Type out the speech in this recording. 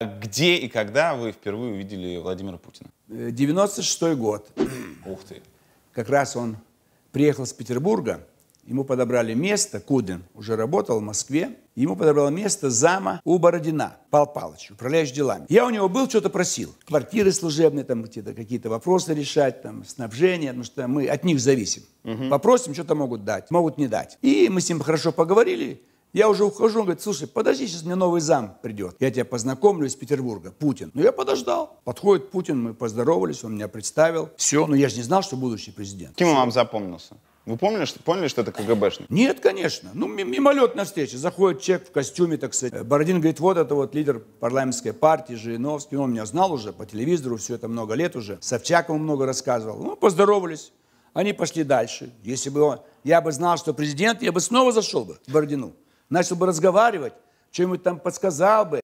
Где и когда вы впервые увидели Владимира Путина? 96 э, год. Ух ты. Как раз он приехал с Петербурга, ему подобрали место, Кудин уже работал в Москве, ему подобрало место зама у Бородина, Пал Палыч, управляющий делами. Я у него был, что-то просил. Квартиры служебные, там какие то какие-то вопросы решать, там снабжение, потому что мы от них зависим. Угу. Попросим, что-то могут дать, могут не дать. И мы с ним хорошо поговорили, я уже ухожу, он говорит, слушай, подожди, сейчас мне новый зам придет. Я тебя познакомлю из Петербурга, Путин. Ну, я подождал. Подходит Путин, мы поздоровались, он меня представил. Все, но ну, я же не знал, что будущий президент. Кем вам запомнился? Вы помнили, что, поняли, что это КГБшник? Нет, конечно. Ну, мимолетная встреча. Заходит человек в костюме, так сказать. Э, Бородин говорит, вот это вот лидер парламентской партии Жириновский. Он меня знал уже по телевизору, все это много лет уже. Собчак ему много рассказывал. Ну, поздоровались. Они пошли дальше. Если бы он, я бы знал, что президент, я бы снова зашел бы к Бородину начал бы разговаривать, что-нибудь там подсказал бы,